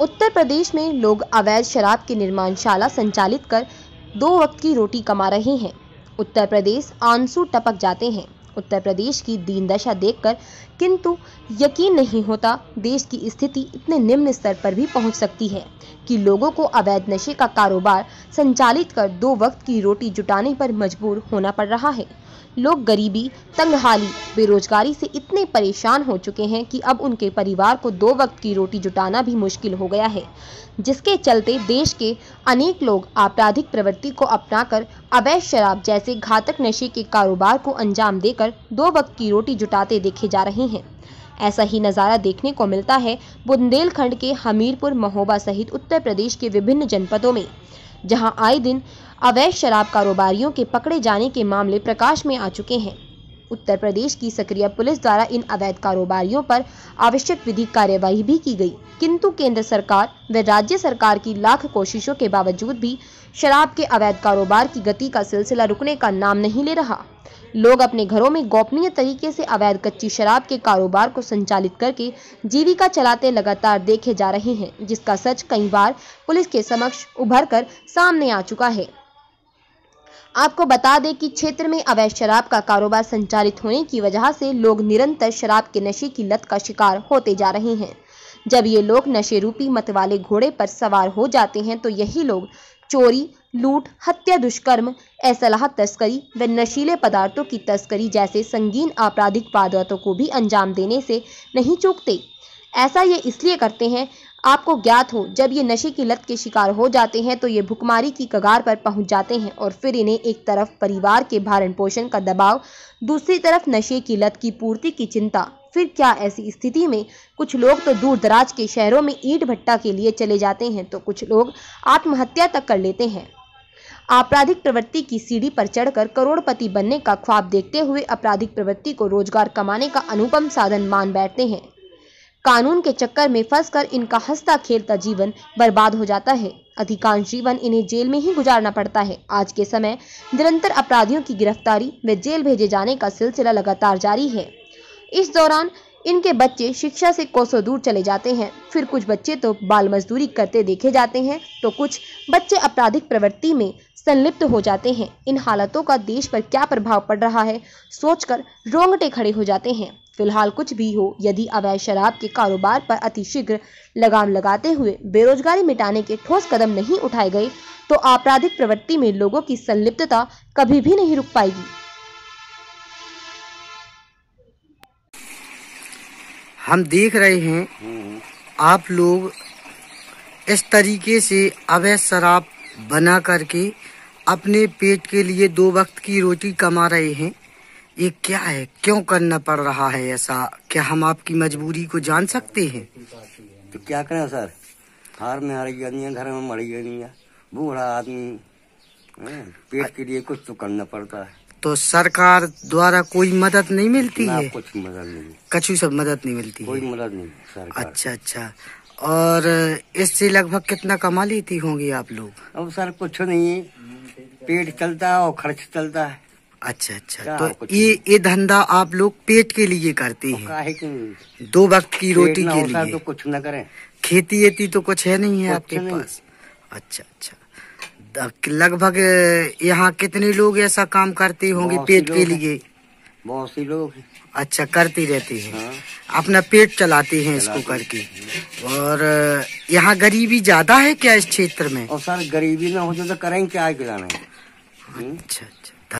उत्तर प्रदेश में लोग अवैध शराब की निर्माणशाला संचालित कर दो वक्त की रोटी कमा रहे हैं उत्तर प्रदेश आंसू टपक जाते हैं उत्तर प्रदेश की दीन दशा देखकर किंतु यकीन नहीं होता देश की स्थिति इतने निम्न स्तर पर भी पहुंच सकती है कि लोगों को अवैध नशे का कारोबार संचालित कर दो वक्त की रोटी जुटाने पर मजबूर होना पड़ रहा है लोग गरीबी तंगहाली बेरोजगारी से इतने परेशान हो चुके हैं कि अब उनके परिवार को दो वक्त की रोटी जुटाना भी मुश्किल हो गया है जिसके चलते देश के अनेक लोग आपराधिक प्रवृत्ति को अपनाकर अवैध शराब जैसे घातक नशे के कारोबार को अंजाम देकर दो वक्त की रोटी जुटाते देखे जा रहे हैं ऐसा ही नज़ारा देखने को मिलता है बुंदेलखंड के हमीरपुर महोबा सहित उत्तर प्रदेश के विभिन्न जनपदों में जहां आए दिन अवैध शराब कारोबारियों के पकड़े जाने के मामले प्रकाश में आ चुके हैं उत्तर प्रदेश की सक्रिय पुलिस द्वारा इन अवैध कारोबारियों पर आवश्यक विधि कार्यवाही भी की गई किंतु केंद्र सरकार व राज्य सरकार की लाख कोशिशों के बावजूद भी शराब के अवैध कारोबार की गति का सिलसिला रुकने का नाम नहीं ले रहा लोग अपने घरों में गोपनीय तरीके से अवैध कच्ची शराब के कारोबार को संचालित करके जीविका चलाते लगातार देखे जा रहे हैं जिसका सच कई बार पुलिस के समक्ष उभर कर सामने आ चुका है आपको बता दें कि क्षेत्र में अवैध शराब का कारोबार संचालित होने की वजह से लोग निरंतर शराब के नशे की लत का शिकार होते जा रहे हैं जब ये लोग नशे रूपी मत वाले घोड़े पर सवार हो जाते हैं तो यही लोग चोरी लूट हत्या दुष्कर्म असलाह तस्करी व नशीले पदार्थों की तस्करी जैसे संगीन आपराधिक वारदातों को भी अंजाम देने से नहीं चूकते ऐसा ये इसलिए करते हैं आपको ज्ञात हो जब ये नशे की लत के शिकार हो जाते हैं तो ये भुखमारी की कगार पर पहुंच जाते हैं और फिर इन्हें एक तरफ परिवार के भारण पोषण का दबाव दूसरी तरफ नशे की लत की पूर्ति की चिंता फिर क्या ऐसी स्थिति में कुछ लोग तो दूर दराज के शहरों में ईट भट्टा के लिए चले जाते हैं तो कुछ लोग आत्महत्या तक कर लेते हैं आपराधिक प्रवृत्ति की सीढ़ी पर चढ़कर करोड़पति बनने का ख्वाब देखते हुए आपराधिक प्रवृत्ति को रोजगार कमाने का अनुपम साधन मान बैठते हैं कानून के चक्कर में फंसकर इनका हंसता खेलता जीवन बर्बाद हो जाता है अधिकांश जीवन इन्हें जेल में ही गुजारना पड़ता है आज के समय निरंतर अपराधियों की गिरफ्तारी व जेल भेजे जाने का सिलसिला लगातार जारी है इस दौरान इनके बच्चे शिक्षा से कोसों दूर चले जाते हैं फिर कुछ बच्चे तो बाल मजदूरी करते देखे जाते हैं तो कुछ बच्चे आपराधिक प्रवृत्ति में संलिप्त हो जाते हैं इन हालतों का देश पर क्या प्रभाव पड़ रहा है सोचकर रोंगटे खड़े हो जाते हैं फिलहाल कुछ भी हो यदि अवैध शराब के कारोबार पर अतिशीघ्र लगाम लगाते हुए बेरोजगारी मिटाने के ठोस कदम नहीं उठाए गए तो आपराधिक प्रवृत्ति में लोगों की संलिप्तता कभी भी नहीं रुक पाएगी हम देख रहे हैं आप लोग इस तरीके से अवैध शराब बना करके अपने पेट के लिए दो वक्त की रोटी कमा रहे हैं ये क्या है क्यों करना पड़ रहा है ऐसा क्या हम आपकी मजबूरी को जान सकते हैं तो क्या करें सर हार में हार गया घर में मर गया बूढ़ा आदमी हाँ, पेट के लिए कुछ तो करना पड़ता है तो सरकार द्वारा कोई मदद नहीं मिलती है कुछ मदद नहीं कछु सब मदद नहीं मिलती कोई मदद नहीं सरकार अच्छा अच्छा और इससे लगभग कितना कमा लेती होंगी आप लोग अब सर कुछ नहीं है पेट चलता है और खर्च चलता है अच्छा अच्छा तो ये ये धंधा आप लोग पेट के लिए करते तो हैं दो वक्त की रोटी के लिए तो कुछ न करें खेती वेती तो कुछ है नहीं है आपके पास अच्छा अच्छा लगभग यहाँ कितने लोग ऐसा काम करती होंगी पेट के लिए बहुत सी लोग अच्छा करती रहती है हाँ। अपना पेट चलाती हैं इसको करके और यहाँ गरीबी ज्यादा है क्या इस क्षेत्र में और सर गरीबी ना हो जाए तो करेंगे क्या खिलाने अच्छा, हम्म? अच्छा।